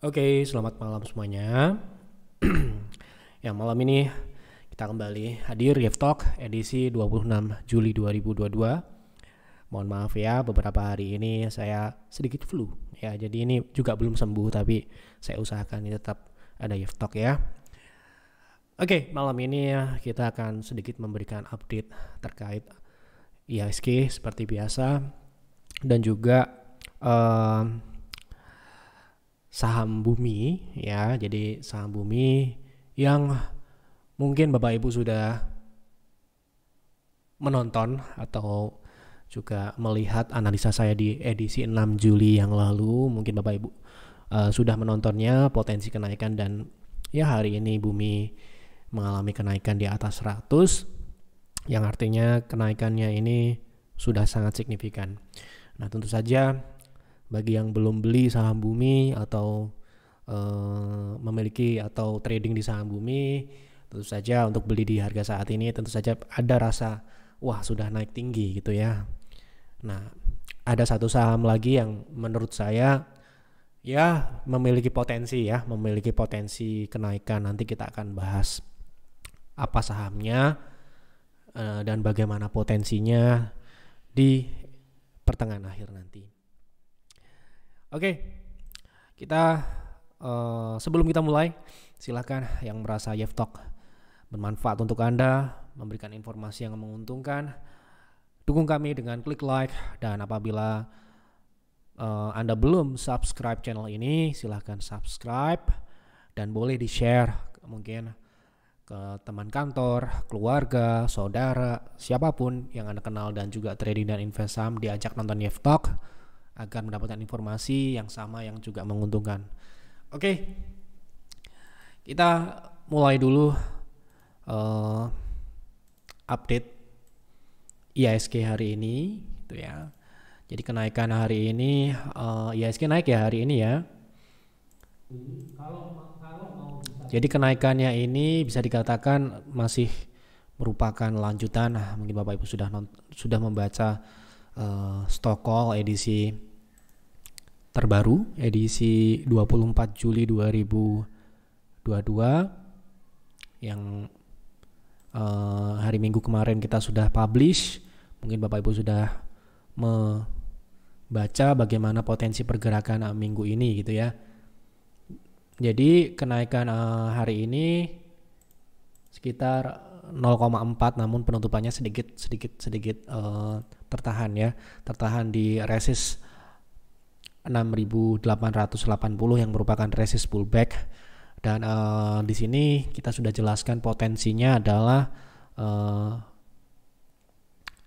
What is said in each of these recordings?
Oke, okay, selamat malam semuanya. ya, malam ini kita kembali hadir Rift Talk edisi 26 Juli 2022. Mohon maaf ya, beberapa hari ini saya sedikit flu. Ya, jadi ini juga belum sembuh tapi saya usahakan tetap ada Rift Talk ya. Oke, okay, malam ini ya kita akan sedikit memberikan update terkait IHSG seperti biasa dan juga um, saham bumi ya. Jadi saham bumi yang mungkin Bapak Ibu sudah menonton atau juga melihat analisa saya di edisi 6 Juli yang lalu, mungkin Bapak Ibu uh, sudah menontonnya potensi kenaikan dan ya hari ini bumi mengalami kenaikan di atas 100 yang artinya kenaikannya ini sudah sangat signifikan. Nah, tentu saja bagi yang belum beli saham bumi atau uh, memiliki atau trading di saham bumi tentu saja untuk beli di harga saat ini tentu saja ada rasa wah sudah naik tinggi gitu ya nah ada satu saham lagi yang menurut saya ya memiliki potensi ya memiliki potensi kenaikan nanti kita akan bahas apa sahamnya eh, dan bagaimana potensinya di pertengahan akhir nanti. Oke, kita uh, sebelum kita mulai, silahkan yang merasa Yev bermanfaat untuk Anda, memberikan informasi yang menguntungkan, dukung kami dengan klik like, dan apabila uh, Anda belum subscribe channel ini, silahkan subscribe, dan boleh di-share mungkin ke teman kantor, keluarga, saudara, siapapun yang Anda kenal dan juga trading dan invest saham diajak nonton Yev agar mendapatkan informasi yang sama yang juga menguntungkan. Oke, okay. kita mulai dulu uh, update ISG hari ini, itu ya. Jadi kenaikan hari ini uh, eh, ISG naik ya hari ini ya. Jadi, kenaikannya ini bisa dikatakan masih merupakan lanjutan. Mungkin Bapak Ibu sudah sudah membaca uh, Stockholm edisi terbaru edisi 24 Juli 2022 yang uh, hari Minggu kemarin kita sudah publish. Mungkin Bapak Ibu sudah membaca bagaimana potensi pergerakan uh, minggu ini gitu ya. Jadi kenaikan uh, hari ini sekitar 0,4 namun penutupannya sedikit sedikit sedikit uh, tertahan ya tertahan di resist 6880 yang merupakan resist pullback dan uh, di sini kita sudah jelaskan potensinya adalah uh,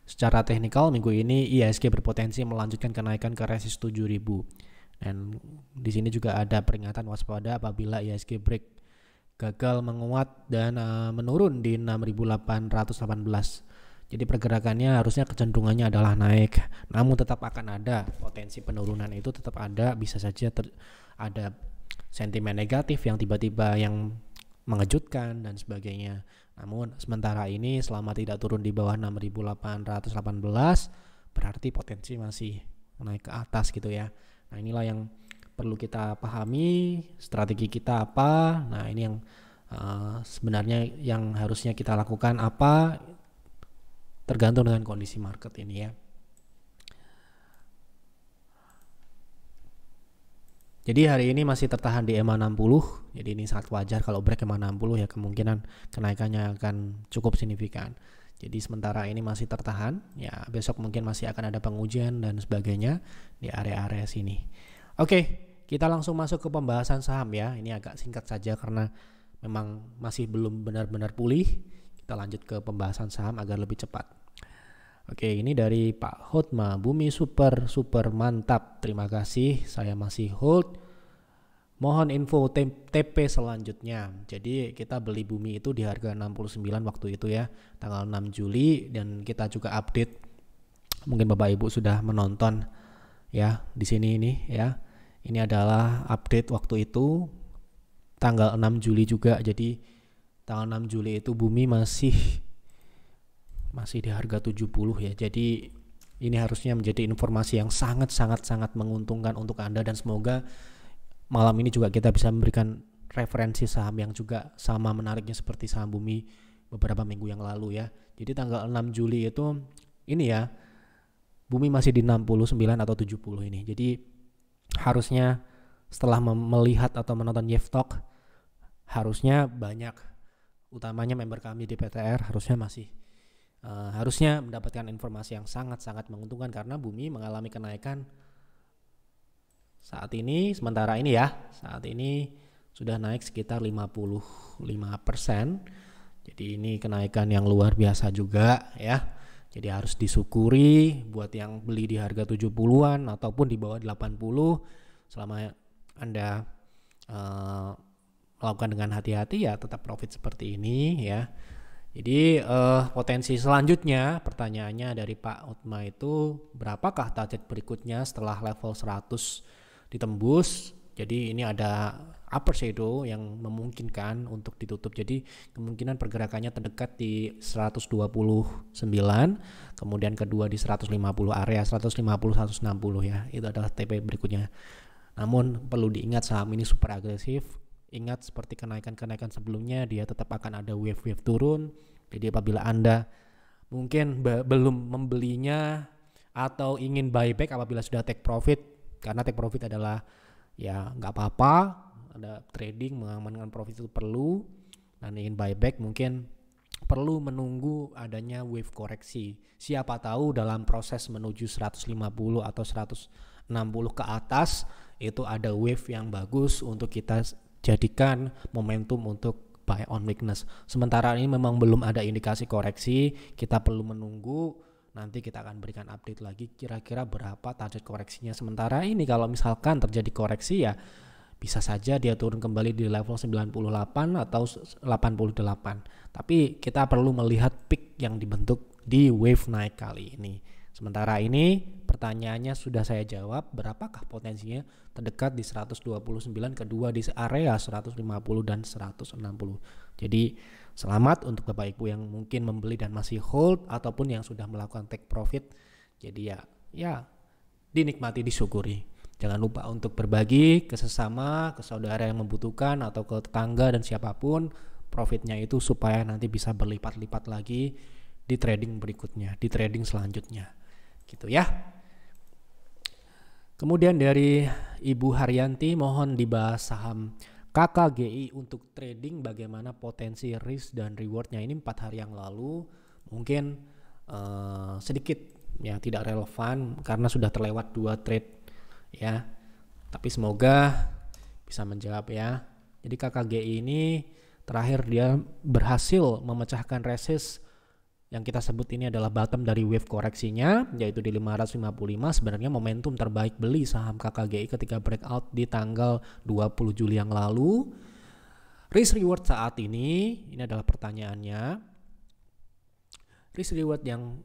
secara teknikal minggu ini ISG berpotensi melanjutkan kenaikan ke resist 7000 dan di sini juga ada peringatan waspada apabila ISG break gagal menguat dan uh, menurun di 6818 jadi pergerakannya harusnya kecenderungannya adalah naik, namun tetap akan ada potensi penurunan itu tetap ada, bisa saja ter, ada sentimen negatif yang tiba-tiba yang mengejutkan dan sebagainya. Namun sementara ini selama tidak turun di bawah 6818 berarti potensi masih naik ke atas gitu ya. Nah, inilah yang perlu kita pahami strategi kita apa. Nah, ini yang uh, sebenarnya yang harusnya kita lakukan apa tergantung dengan kondisi market ini ya. Jadi hari ini masih tertahan di EMA 60. Jadi ini sangat wajar kalau break EMA 60 ya kemungkinan kenaikannya akan cukup signifikan. Jadi sementara ini masih tertahan, ya besok mungkin masih akan ada pengujian dan sebagainya di area-area sini. Oke, kita langsung masuk ke pembahasan saham ya. Ini agak singkat saja karena memang masih belum benar-benar pulih kita lanjut ke pembahasan saham agar lebih cepat. Oke, ini dari Pak Hotma Bumi Super Super mantap. Terima kasih. Saya masih hold. Mohon info TP selanjutnya. Jadi kita beli bumi itu di harga 69 waktu itu ya, tanggal 6 Juli dan kita juga update. Mungkin Bapak Ibu sudah menonton ya di sini ini ya. Ini adalah update waktu itu tanggal 6 Juli juga. Jadi tanggal 6 Juli itu bumi masih masih di harga 70 ya. Jadi ini harusnya menjadi informasi yang sangat sangat sangat menguntungkan untuk Anda dan semoga malam ini juga kita bisa memberikan referensi saham yang juga sama menariknya seperti saham bumi beberapa minggu yang lalu ya. Jadi tanggal 6 Juli itu ini ya bumi masih di 69 atau 70 ini. Jadi harusnya setelah melihat atau menonton Yev Talk harusnya banyak utamanya member kami di PTR harusnya masih uh, harusnya mendapatkan informasi yang sangat-sangat menguntungkan karena bumi mengalami kenaikan saat ini sementara ini ya saat ini sudah naik sekitar 55 persen jadi ini kenaikan yang luar biasa juga ya. Jadi harus disyukuri buat yang beli di harga 70-an ataupun di bawah 80 selama Anda uh, lakukan dengan hati-hati ya tetap profit seperti ini ya. Jadi eh, potensi selanjutnya pertanyaannya dari Pak Utma itu berapakah target berikutnya setelah level 100 ditembus? Jadi ini ada upper shadow yang memungkinkan untuk ditutup. Jadi kemungkinan pergerakannya terdekat di 129, kemudian kedua di 150 area 150 160 ya. Itu adalah TP berikutnya. Namun perlu diingat saham ini super agresif Ingat seperti kenaikan-kenaikan sebelumnya dia tetap akan ada wave-wave turun. Jadi apabila Anda mungkin belum membelinya atau ingin buyback apabila sudah take profit karena take profit adalah ya nggak apa-apa ada trading mengamankan profit itu perlu dan ingin buyback mungkin perlu menunggu adanya wave koreksi siapa tahu dalam proses menuju 150 atau 160 ke atas itu ada wave yang bagus untuk kita jadikan momentum untuk buy on weakness. Sementara ini memang belum ada indikasi koreksi, kita perlu menunggu nanti kita akan berikan update lagi kira-kira berapa target koreksinya. Sementara ini kalau misalkan terjadi koreksi ya bisa saja dia turun kembali di level 98 atau 88. Tapi kita perlu melihat peak yang dibentuk di wave naik kali ini. Sementara ini pertanyaannya sudah saya jawab, berapakah potensinya terdekat di 129, kedua di area 150 dan 160. Jadi selamat untuk Bapak Ibu yang mungkin membeli dan masih hold ataupun yang sudah melakukan take profit. Jadi ya ya dinikmati, disyukuri. Jangan lupa untuk berbagi ke sesama, ke saudara yang membutuhkan atau ke tetangga dan siapapun profitnya itu supaya nanti bisa berlipat-lipat lagi di trading berikutnya, di trading selanjutnya. Gitu ya. Kemudian dari Ibu Haryanti mohon dibahas saham KKGI untuk trading bagaimana potensi risk dan rewardnya ini empat hari yang lalu mungkin uh, sedikit yang tidak relevan karena sudah terlewat dua trade ya tapi semoga bisa menjawab ya jadi KKGI ini terakhir dia berhasil memecahkan resist yang kita sebut ini adalah bottom dari wave koreksinya yaitu di 555 sebenarnya momentum terbaik beli saham KKGI ketika breakout di tanggal 20 Juli yang lalu. Risk reward saat ini ini adalah pertanyaannya. Risk reward yang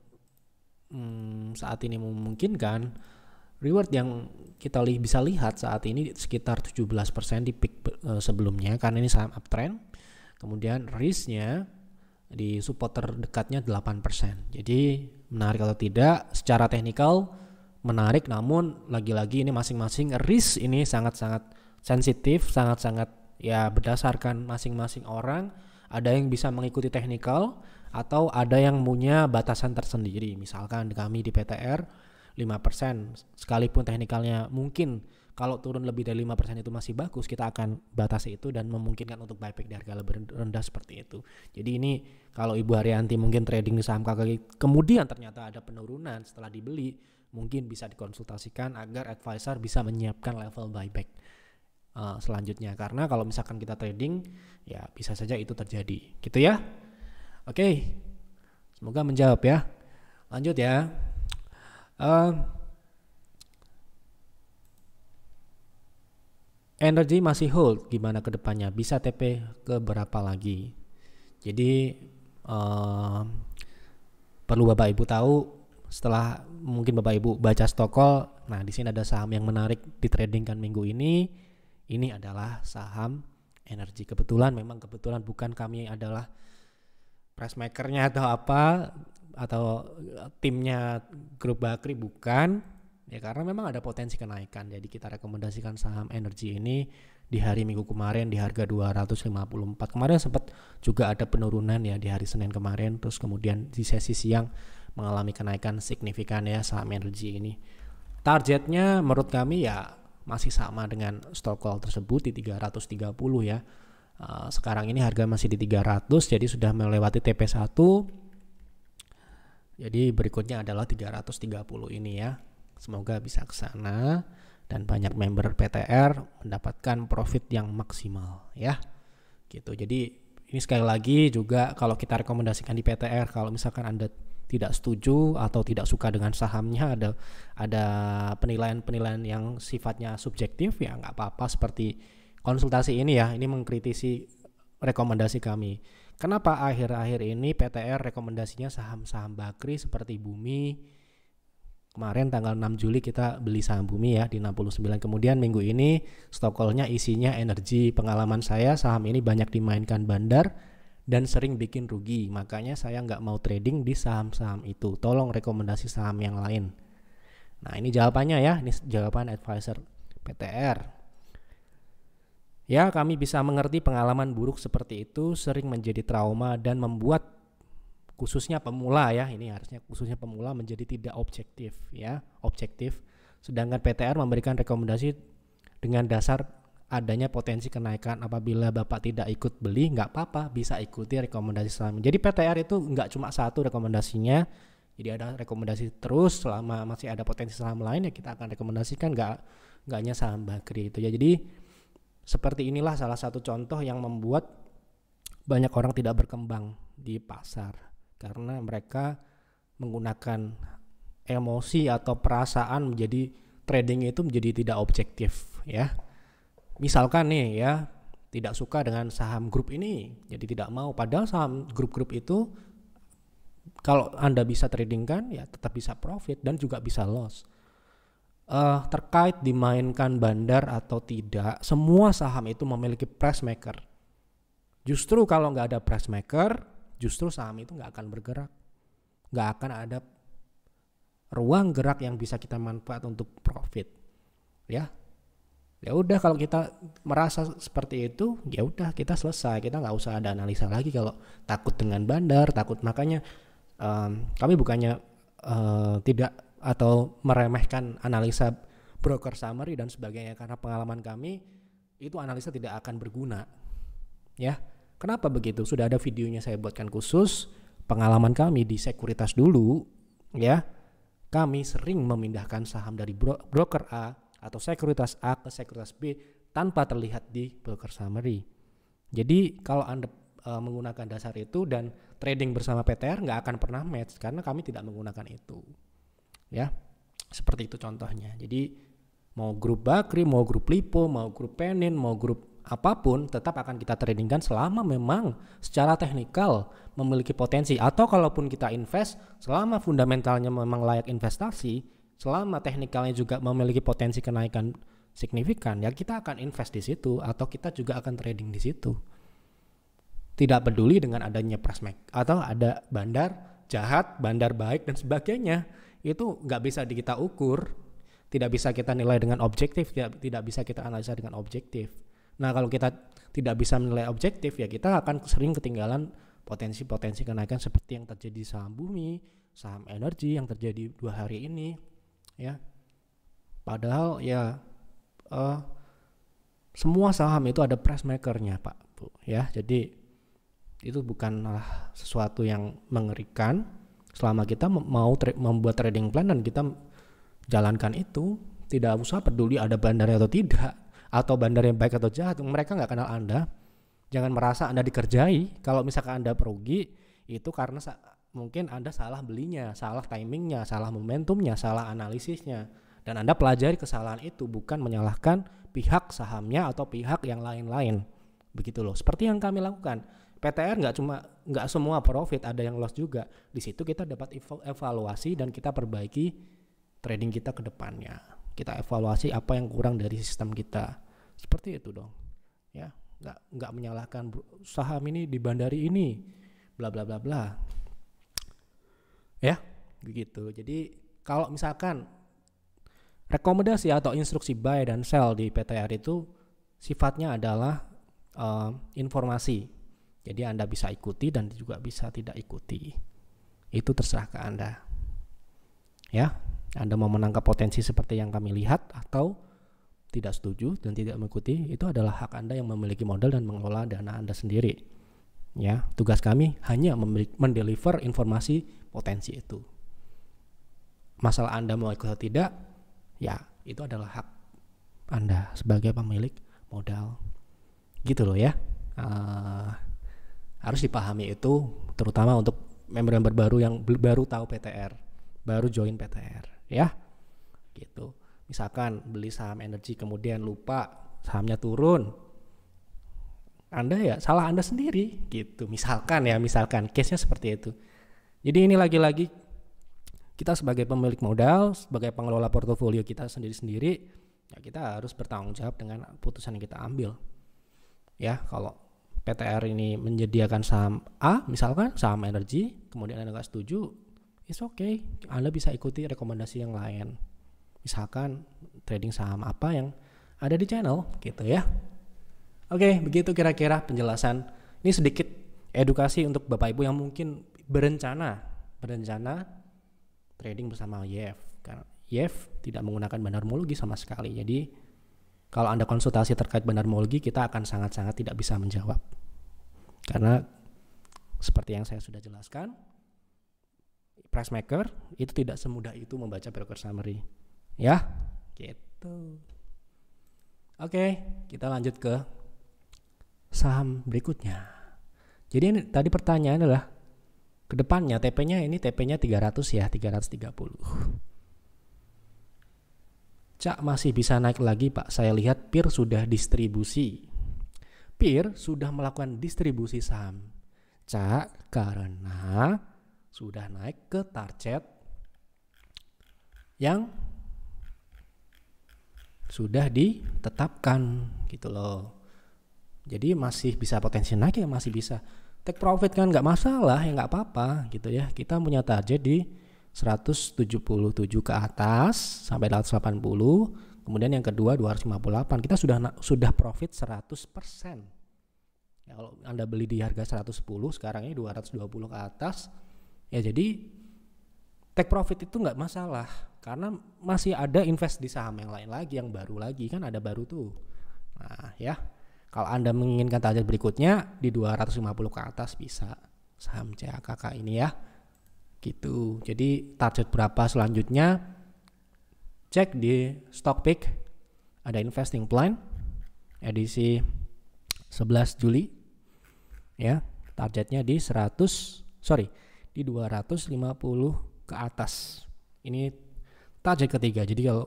hmm, saat ini memungkinkan reward yang kita li bisa lihat saat ini sekitar 17% di peak uh, sebelumnya karena ini saham uptrend. Kemudian risknya di support terdekatnya 8%. Jadi menarik atau tidak secara teknikal menarik namun lagi-lagi ini masing-masing risk ini sangat-sangat sensitif, sangat-sangat ya berdasarkan masing-masing orang. Ada yang bisa mengikuti teknikal atau ada yang punya batasan tersendiri. Misalkan kami di PTR 5% sekalipun teknikalnya mungkin kalau turun lebih dari 5% itu masih bagus, kita akan batasi itu dan memungkinkan untuk buyback di harga lebih rendah seperti itu. Jadi ini kalau Ibu Haryanti mungkin trading di saham KKG kemudian ternyata ada penurunan setelah dibeli, mungkin bisa dikonsultasikan agar advisor bisa menyiapkan level buyback uh, selanjutnya. Karena kalau misalkan kita trading, ya bisa saja itu terjadi. Gitu ya. Oke. Okay. Semoga menjawab ya. Lanjut ya. Uh, Energi masih hold, gimana ke depannya? Bisa TP ke berapa lagi? Jadi uh, perlu Bapak Ibu tahu setelah mungkin Bapak Ibu baca stokol, nah di sini ada saham yang menarik di trading kan minggu ini. Ini adalah saham energi. Kebetulan memang kebetulan bukan kami adalah press makernya atau apa atau eh, timnya grup Bakri bukan, Ya karena memang ada potensi kenaikan. Jadi kita rekomendasikan saham energi ini di hari Minggu kemarin di harga 254. Kemarin sempat juga ada penurunan ya di hari Senin kemarin terus kemudian di sesi siang mengalami kenaikan signifikan ya saham energi ini. Targetnya menurut kami ya masih sama dengan stock call tersebut di 330 ya. Eh, sekarang ini harga masih di 300 jadi sudah melewati TP1 jadi berikutnya adalah 330 ini ya. Semoga bisa ke sana dan banyak member PTR mendapatkan profit yang maksimal ya. Gitu. Jadi ini sekali lagi juga kalau kita rekomendasikan di PTR kalau misalkan Anda tidak setuju atau tidak suka dengan sahamnya ada ada penilaian-penilaian yang sifatnya subjektif ya nggak apa-apa seperti konsultasi ini ya ini mengkritisi rekomendasi kami kenapa akhir-akhir ini PTR rekomendasinya saham-saham bakri seperti Bumi kemarin tanggal 6 Juli kita beli saham Bumi ya di 69. Kemudian minggu ini stokolnya isinya energi. Pengalaman saya saham ini banyak dimainkan bandar dan sering bikin rugi. Makanya saya nggak mau trading di saham-saham itu. Tolong rekomendasi saham yang lain. Nah ini jawabannya ya, ini jawaban advisor PTR. Ya kami bisa mengerti pengalaman buruk seperti itu sering menjadi trauma dan membuat khususnya pemula ya ini harusnya khususnya pemula menjadi tidak objektif ya objektif sedangkan PTR memberikan rekomendasi dengan dasar adanya potensi kenaikan apabila bapak tidak ikut beli nggak apa-apa bisa ikuti rekomendasi selama jadi PTR itu nggak cuma satu rekomendasinya jadi ada rekomendasi terus selama masih ada potensi saham lain ya kita akan rekomendasikan nggak nggak hanya saham bakri itu ya jadi seperti inilah salah satu contoh yang membuat banyak orang tidak berkembang di pasar karena mereka menggunakan emosi atau perasaan menjadi trading itu menjadi tidak objektif ya. Misalkan nih ya, tidak suka dengan saham grup ini, jadi tidak mau padahal saham grup-grup itu kalau Anda bisa trading kan ya tetap bisa profit dan juga bisa loss uh, terkait dimainkan bandar atau tidak, semua saham itu memiliki price maker. Justru kalau nggak ada price maker, justru saham itu nggak akan bergerak nggak akan ada ruang gerak yang bisa kita manfaat untuk profit ya ya udah kalau kita merasa seperti itu ya udah kita selesai kita nggak usah ada analisa lagi kalau takut dengan bandar takut makanya um, kami bukannya uh, tidak atau meremehkan analisa broker summary dan sebagainya karena pengalaman kami itu analisa tidak akan berguna ya Kenapa begitu? Sudah ada videonya saya buatkan khusus pengalaman kami di sekuritas dulu ya. Kami sering memindahkan saham dari bro broker A atau sekuritas A ke sekuritas B tanpa terlihat di broker summary. Jadi kalau Anda e, menggunakan dasar itu dan trading bersama PTR nggak akan pernah match karena kami tidak menggunakan itu. Ya. Seperti itu contohnya. Jadi mau grup Bakri, mau grup Lipo, mau grup Penin, mau grup apapun tetap akan kita tradingkan selama memang secara teknikal memiliki potensi atau kalaupun kita invest selama fundamentalnya memang layak investasi selama teknikalnya juga memiliki potensi kenaikan signifikan ya kita akan invest di situ atau kita juga akan trading di situ tidak peduli dengan adanya prasmek atau ada bandar jahat bandar baik dan sebagainya itu nggak bisa kita ukur tidak bisa kita nilai dengan objektif tidak, tidak bisa kita analisa dengan objektif Nah kalau kita tidak bisa menilai objektif ya kita akan sering ketinggalan potensi-potensi kenaikan seperti yang terjadi saham bumi, saham energi yang terjadi dua hari ini, ya. Padahal ya uh, semua saham itu ada price makernya pak, bu, ya. Jadi itu bukanlah sesuatu yang mengerikan selama kita mau tra membuat trading plan dan kita jalankan itu tidak usah peduli ada bandar atau tidak atau bandar yang baik atau jahat mereka nggak kenal anda jangan merasa anda dikerjai kalau misalkan anda perugi itu karena mungkin anda salah belinya salah timingnya salah momentumnya salah analisisnya dan anda pelajari kesalahan itu bukan menyalahkan pihak sahamnya atau pihak yang lain-lain begitu loh seperti yang kami lakukan PTR nggak cuma nggak semua profit ada yang loss juga di situ kita dapat evaluasi dan kita perbaiki trading kita ke depannya kita evaluasi apa yang kurang dari sistem kita seperti itu dong ya nggak nggak menyalahkan saham ini di bandari ini bla bla bla bla ya begitu jadi kalau misalkan rekomendasi atau instruksi buy dan sell di PTR itu sifatnya adalah uh, informasi jadi anda bisa ikuti dan juga bisa tidak ikuti itu terserah ke anda ya anda mau menangkap potensi seperti yang kami lihat atau tidak setuju dan tidak mengikuti itu adalah hak Anda yang memiliki modal dan mengelola dana Anda sendiri. Ya, tugas kami hanya mendeliver informasi potensi itu. Masalah Anda mau ikut atau tidak, ya itu adalah hak Anda sebagai pemilik modal. Gitu loh ya. Uh, harus dipahami itu terutama untuk member-member baru yang baru tahu PTR, baru join PTR ya gitu misalkan beli saham energi kemudian lupa sahamnya turun anda ya salah anda sendiri gitu misalkan ya misalkan case nya seperti itu jadi ini lagi-lagi kita sebagai pemilik modal sebagai pengelola portofolio kita sendiri-sendiri ya kita harus bertanggung jawab dengan putusan yang kita ambil ya kalau PTR ini menyediakan saham A misalkan saham energi kemudian anda nggak setuju it's okay. Anda bisa ikuti rekomendasi yang lain. Misalkan trading saham apa yang ada di channel gitu ya. Oke, okay, begitu kira-kira penjelasan. Ini sedikit edukasi untuk Bapak Ibu yang mungkin berencana berencana trading bersama YF karena YF tidak menggunakan bandarmologi sama sekali. Jadi kalau Anda konsultasi terkait bandarmologi kita akan sangat-sangat tidak bisa menjawab. Karena seperti yang saya sudah jelaskan, price maker itu tidak semudah itu membaca broker summary. Ya, gitu. Oke, kita lanjut ke saham berikutnya. Jadi ini, tadi pertanyaan adalah kedepannya TP-nya ini TP-nya 300 ya, 330. Cak masih bisa naik lagi Pak, saya lihat PIR sudah distribusi. PIR sudah melakukan distribusi saham. Cak, karena sudah naik ke target yang sudah ditetapkan gitu loh. Jadi masih bisa potensi naik ya masih bisa. Take profit kan nggak masalah ya nggak apa-apa gitu ya. Kita punya target di 177 ke atas sampai 180. Kemudian yang kedua 258. Kita sudah sudah profit 100%. Ya, kalau Anda beli di harga 110 sekarang ini 220 ke atas Ya jadi take profit itu nggak masalah karena masih ada invest di saham yang lain lagi yang baru lagi kan ada baru tuh. Nah, ya. Kalau Anda menginginkan target berikutnya di 250 ke atas bisa saham CAKK ini ya. Gitu. Jadi target berapa selanjutnya cek di stock pick ada investing plan edisi 11 Juli ya targetnya di 100 sorry di 250 ke atas. Ini target ketiga. Jadi kalau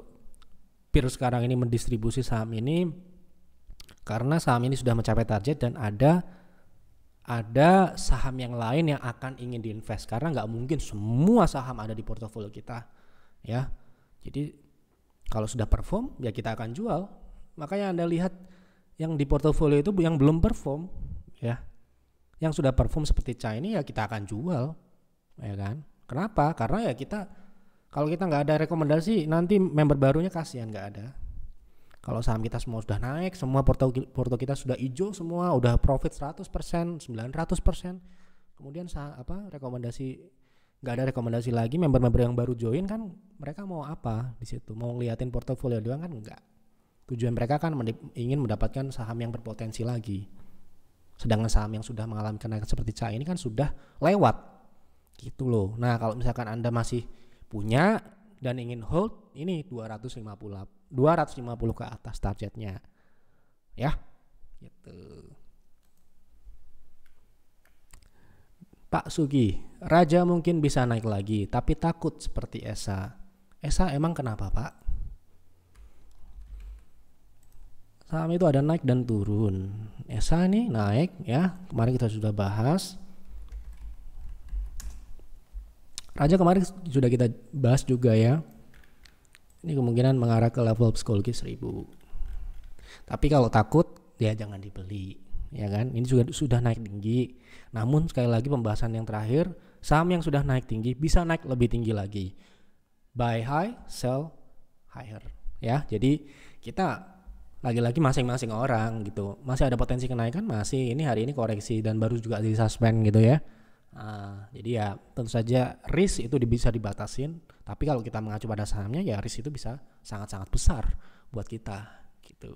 peer sekarang ini mendistribusi saham ini karena saham ini sudah mencapai target dan ada ada saham yang lain yang akan ingin diinvest karena nggak mungkin semua saham ada di portofolio kita ya jadi kalau sudah perform ya kita akan jual makanya anda lihat yang di portofolio itu yang belum perform ya yang sudah perform seperti China ya kita akan jual ya kan kenapa karena ya kita kalau kita nggak ada rekomendasi nanti member barunya kasihan nggak ada kalau saham kita semua sudah naik semua porto porto kita sudah hijau semua udah profit 100% 900% kemudian saham, apa rekomendasi nggak ada rekomendasi lagi member-member yang baru join kan mereka mau apa di situ mau ngeliatin portofolio doang kan enggak tujuan mereka kan ingin mendapatkan saham yang berpotensi lagi sedangkan saham yang sudah mengalami kenaikan seperti CA ini kan sudah lewat gitu loh nah kalau misalkan anda masih punya dan ingin hold ini 250 250 ke atas targetnya ya gitu Pak Sugi, Raja mungkin bisa naik lagi, tapi takut seperti Esa. Esa emang kenapa Pak? Saham itu ada naik dan turun. Esa nih naik ya, kemarin kita sudah bahas. Raja kemarin sudah kita bahas juga ya. Ini kemungkinan mengarah ke level psikologi 1000. Tapi kalau takut ya jangan dibeli, ya kan? Ini juga sudah naik tinggi. Namun sekali lagi pembahasan yang terakhir, saham yang sudah naik tinggi bisa naik lebih tinggi lagi. Buy high, sell higher. Ya, jadi kita lagi-lagi masing-masing orang gitu. Masih ada potensi kenaikan, masih ini hari ini koreksi dan baru juga di suspend gitu ya. Uh, jadi ya tentu saja risk itu bisa dibatasin, tapi kalau kita mengacu pada sahamnya ya risk itu bisa sangat-sangat besar buat kita gitu.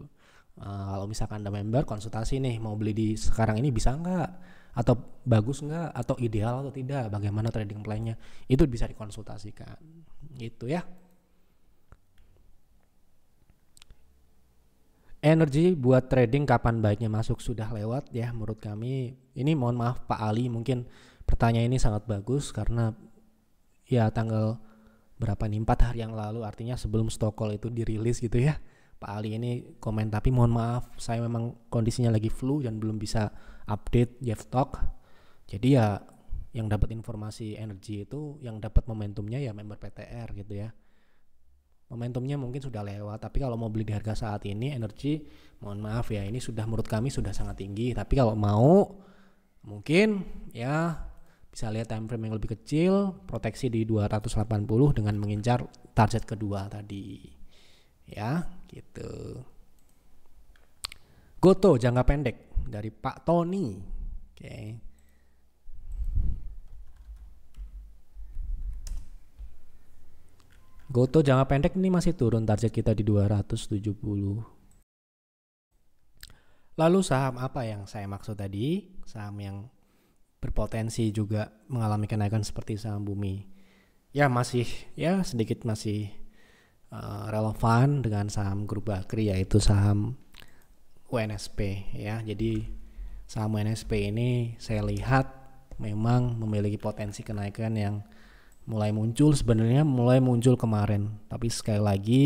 Uh, kalau misalkan ada member konsultasi nih mau beli di sekarang ini bisa nggak atau bagus nggak atau ideal atau tidak bagaimana trading plannya itu bisa dikonsultasikan gitu ya energi buat trading kapan baiknya masuk sudah lewat ya menurut kami ini mohon maaf Pak Ali mungkin pertanyaan ini sangat bagus karena ya tanggal berapa nih empat hari yang lalu artinya sebelum Stokol itu dirilis gitu ya Pak Ali ini komen tapi mohon maaf saya memang kondisinya lagi flu dan belum bisa update Jeff Talk jadi ya yang dapat informasi energi itu yang dapat momentumnya ya member PTR gitu ya momentumnya mungkin sudah lewat tapi kalau mau beli di harga saat ini energi mohon maaf ya ini sudah menurut kami sudah sangat tinggi tapi kalau mau mungkin ya bisa lihat time frame yang lebih kecil, proteksi di 280 dengan mengincar target kedua tadi. Ya, gitu. Goto jangka pendek dari Pak Tony. Oke. Okay. Goto jangka pendek ini masih turun target kita di 270. Lalu saham apa yang saya maksud tadi? Saham yang berpotensi juga mengalami kenaikan seperti saham bumi. Ya masih ya sedikit masih uh, relevan dengan saham grup Bakri yaitu saham UNSP ya. Jadi saham UNSP ini saya lihat memang memiliki potensi kenaikan yang mulai muncul sebenarnya mulai muncul kemarin. Tapi sekali lagi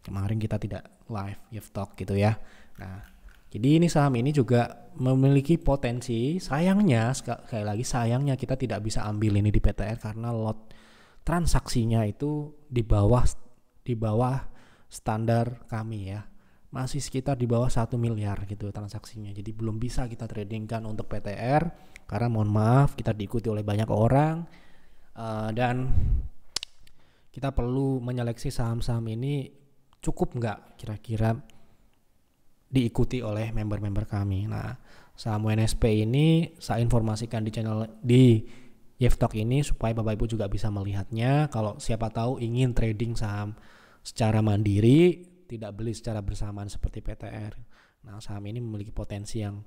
kemarin kita tidak live gift talk gitu ya. Nah, jadi ini saham ini juga memiliki potensi. Sayangnya sekali lagi sayangnya kita tidak bisa ambil ini di PTR karena lot transaksinya itu di bawah di bawah standar kami ya. Masih sekitar di bawah 1 miliar gitu transaksinya. Jadi belum bisa kita tradingkan untuk PTR karena mohon maaf kita diikuti oleh banyak orang uh, dan kita perlu menyeleksi saham-saham ini cukup nggak kira-kira diikuti oleh member-member kami. Nah, saham WNSP ini saya informasikan di channel di Yeftok ini supaya Bapak Ibu juga bisa melihatnya kalau siapa tahu ingin trading saham secara mandiri, tidak beli secara bersamaan seperti PTR. Nah, saham ini memiliki potensi yang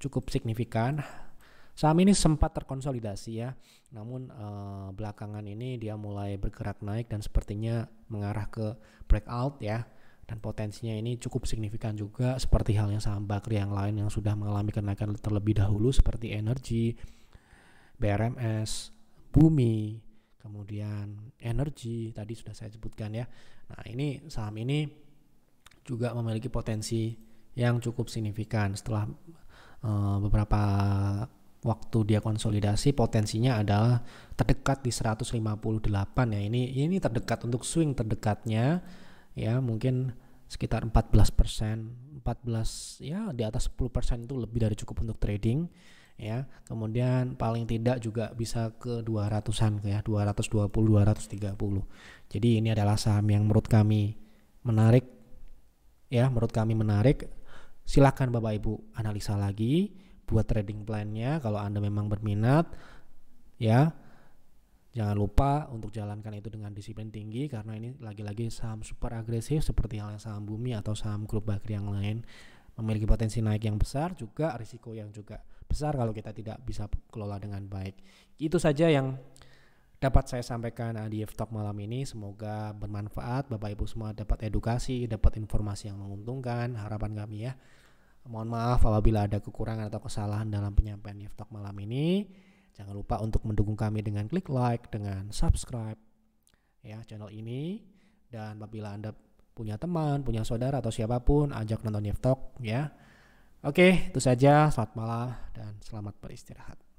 cukup signifikan. Saham ini sempat terkonsolidasi ya, namun eh, belakangan ini dia mulai bergerak naik dan sepertinya mengarah ke breakout ya dan potensinya ini cukup signifikan juga seperti halnya saham bakri yang lain yang sudah mengalami kenaikan terlebih dahulu seperti energi, BRMS, bumi, kemudian energi tadi sudah saya sebutkan ya. Nah, ini saham ini juga memiliki potensi yang cukup signifikan setelah uh, beberapa waktu dia konsolidasi potensinya adalah terdekat di 158 ya ini ini terdekat untuk swing terdekatnya ya mungkin sekitar 14 persen 14 ya di atas 10 persen itu lebih dari cukup untuk trading ya kemudian paling tidak juga bisa ke 200an ya 220 230 jadi ini adalah saham yang menurut kami menarik ya menurut kami menarik silahkan bapak ibu analisa lagi buat trading plannya kalau anda memang berminat ya Jangan lupa untuk jalankan itu dengan disiplin tinggi karena ini lagi-lagi saham super agresif seperti halnya saham bumi atau saham grup bakri yang lain memiliki potensi naik yang besar juga risiko yang juga besar kalau kita tidak bisa kelola dengan baik. Itu saja yang dapat saya sampaikan di Talk malam ini. Semoga bermanfaat, Bapak Ibu semua dapat edukasi, dapat informasi yang menguntungkan, harapan kami ya. Mohon maaf apabila ada kekurangan atau kesalahan dalam penyampaian Talk malam ini. Jangan lupa untuk mendukung kami dengan klik like, dengan subscribe ya channel ini dan apabila Anda punya teman, punya saudara atau siapapun ajak nonton Niftok ya. Oke, itu saja. Selamat malam dan selamat beristirahat.